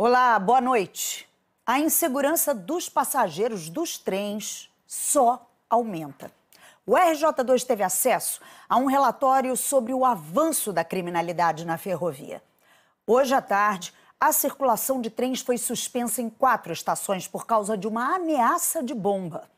Olá, boa noite. A insegurança dos passageiros dos trens só aumenta. O RJ2 teve acesso a um relatório sobre o avanço da criminalidade na ferrovia. Hoje à tarde, a circulação de trens foi suspensa em quatro estações por causa de uma ameaça de bomba.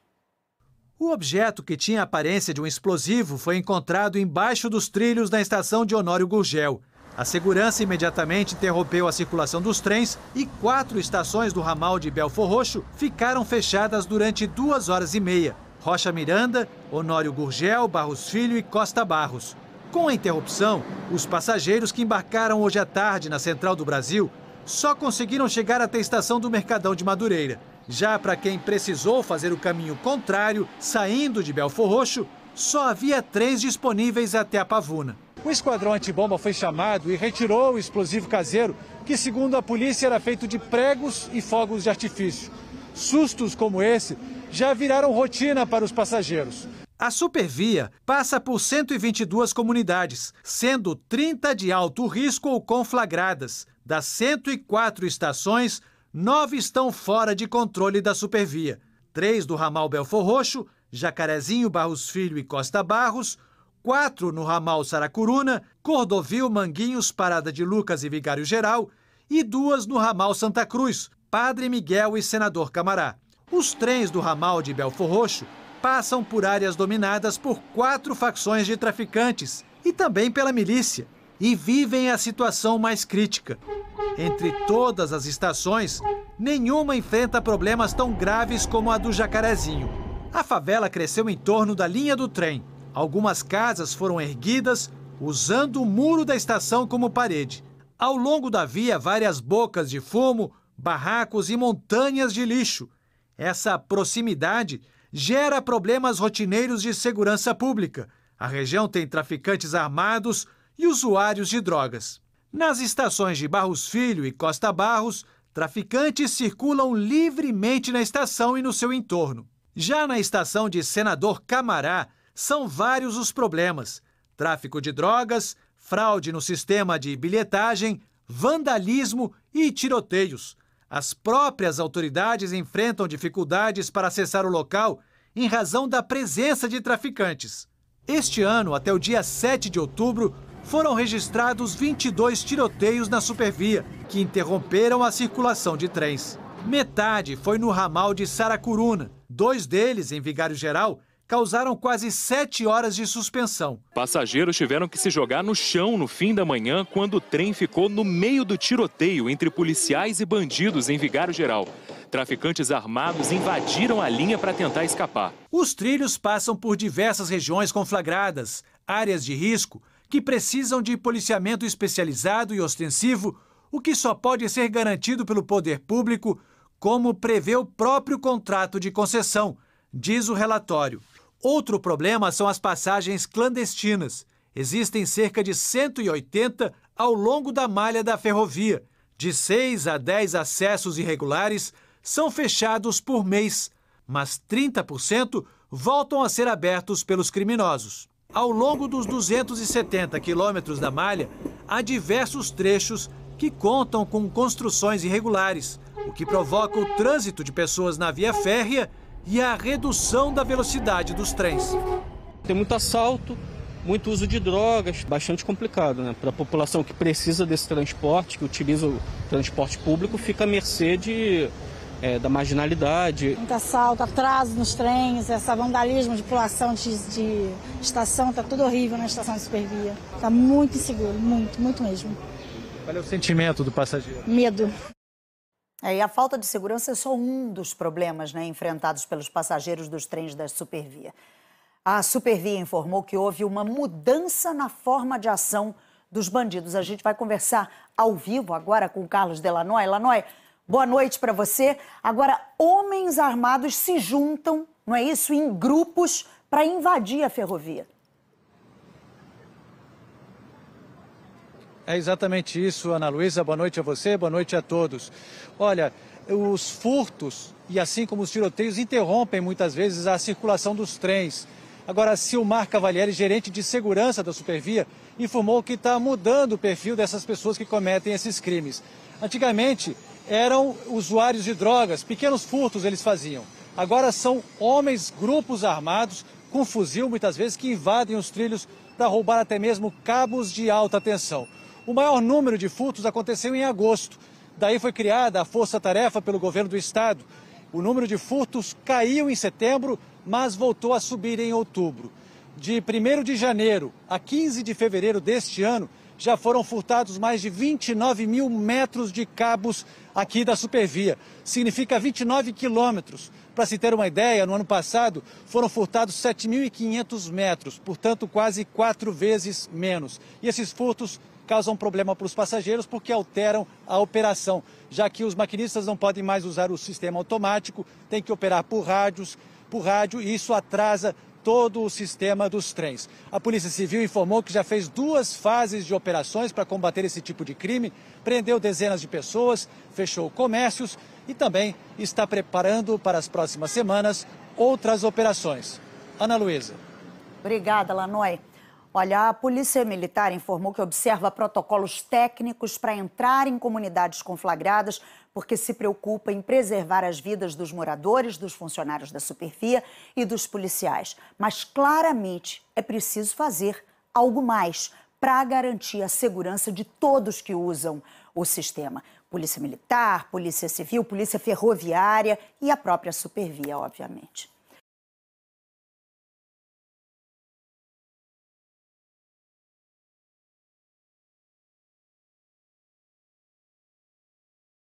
O objeto, que tinha a aparência de um explosivo, foi encontrado embaixo dos trilhos da estação de Honório Gurgel. A segurança imediatamente interrompeu a circulação dos trens e quatro estações do ramal de Belfor Roxo ficaram fechadas durante duas horas e meia. Rocha Miranda, Honório Gurgel, Barros Filho e Costa Barros. Com a interrupção, os passageiros que embarcaram hoje à tarde na Central do Brasil só conseguiram chegar até a estação do Mercadão de Madureira. Já para quem precisou fazer o caminho contrário, saindo de Belfor Roxo, só havia trens disponíveis até a Pavuna. Um esquadrão antibomba foi chamado e retirou o explosivo caseiro, que, segundo a polícia, era feito de pregos e fogos de artifício. Sustos como esse já viraram rotina para os passageiros. A Supervia passa por 122 comunidades, sendo 30 de alto risco ou conflagradas. Das 104 estações, nove estão fora de controle da Supervia. Três do ramal Belfor Roxo, Jacarezinho, Barros Filho e Costa Barros, quatro no ramal Saracuruna, Cordovil, Manguinhos, Parada de Lucas e Vigário Geral, e duas no ramal Santa Cruz, Padre Miguel e Senador Camará. Os trens do ramal de Belfor Roxo passam por áreas dominadas por quatro facções de traficantes e também pela milícia, e vivem a situação mais crítica. Entre todas as estações, nenhuma enfrenta problemas tão graves como a do Jacarezinho. A favela cresceu em torno da linha do trem Algumas casas foram erguidas usando o muro da estação como parede. Ao longo da via, várias bocas de fumo, barracos e montanhas de lixo. Essa proximidade gera problemas rotineiros de segurança pública. A região tem traficantes armados e usuários de drogas. Nas estações de Barros Filho e Costa Barros, traficantes circulam livremente na estação e no seu entorno. Já na estação de Senador Camará, são vários os problemas: tráfico de drogas, fraude no sistema de bilhetagem, vandalismo e tiroteios. As próprias autoridades enfrentam dificuldades para acessar o local em razão da presença de traficantes. Este ano, até o dia 7 de outubro, foram registrados 22 tiroteios na supervia, que interromperam a circulação de trens. Metade foi no ramal de Saracuruna, dois deles em Vigário Geral causaram quase sete horas de suspensão. Passageiros tiveram que se jogar no chão no fim da manhã quando o trem ficou no meio do tiroteio entre policiais e bandidos em Vigário Geral. Traficantes armados invadiram a linha para tentar escapar. Os trilhos passam por diversas regiões conflagradas, áreas de risco que precisam de policiamento especializado e ostensivo, o que só pode ser garantido pelo poder público, como prevê o próprio contrato de concessão, diz o relatório. Outro problema são as passagens clandestinas. Existem cerca de 180 ao longo da malha da ferrovia. De 6 a 10 acessos irregulares são fechados por mês, mas 30% voltam a ser abertos pelos criminosos. Ao longo dos 270 quilômetros da malha, há diversos trechos que contam com construções irregulares, o que provoca o trânsito de pessoas na via férrea e a redução da velocidade dos trens. Tem muito assalto, muito uso de drogas, bastante complicado, né? Para a população que precisa desse transporte, que utiliza o transporte público, fica à mercê de, é, da marginalidade. Muito assalto, atraso nos trens, essa vandalismo de população de, de estação, tá tudo horrível na estação de supervia. Tá muito inseguro, muito, muito mesmo. Qual é o sentimento do passageiro? Medo. É, e a falta de segurança é só um dos problemas né, enfrentados pelos passageiros dos trens da Supervia. A Supervia informou que houve uma mudança na forma de ação dos bandidos. A gente vai conversar ao vivo agora com o Carlos Delanoy. Lanoy, boa noite para você. Agora, homens armados se juntam, não é isso, em grupos para invadir a ferrovia. É exatamente isso, Ana Luísa. Boa noite a você, boa noite a todos. Olha, os furtos e assim como os tiroteios interrompem muitas vezes a circulação dos trens. Agora, Silmar Cavalieri, gerente de segurança da Supervia, informou que está mudando o perfil dessas pessoas que cometem esses crimes. Antigamente, eram usuários de drogas, pequenos furtos eles faziam. Agora são homens, grupos armados, com fuzil muitas vezes, que invadem os trilhos para roubar até mesmo cabos de alta tensão. O maior número de furtos aconteceu em agosto. Daí foi criada a força-tarefa pelo governo do estado. O número de furtos caiu em setembro, mas voltou a subir em outubro. De 1 de janeiro a 15 de fevereiro deste ano, já foram furtados mais de 29 mil metros de cabos aqui da supervia. Significa 29 quilômetros. Para se ter uma ideia, no ano passado foram furtados 7.500 metros, portanto, quase quatro vezes menos. E esses furtos causam problema para os passageiros porque alteram a operação, já que os maquinistas não podem mais usar o sistema automático, tem que operar por rádios, por rádio e isso atrasa todo o sistema dos trens. A Polícia Civil informou que já fez duas fases de operações para combater esse tipo de crime, prendeu dezenas de pessoas, fechou comércios e também está preparando para as próximas semanas outras operações. Ana Luísa. Obrigada, Lanoi. Olha, a Polícia Militar informou que observa protocolos técnicos para entrar em comunidades conflagradas, porque se preocupa em preservar as vidas dos moradores, dos funcionários da SuperVia e dos policiais. Mas claramente é preciso fazer algo mais para garantir a segurança de todos que usam o sistema. Polícia Militar, Polícia Civil, Polícia Ferroviária e a própria Supervia, obviamente.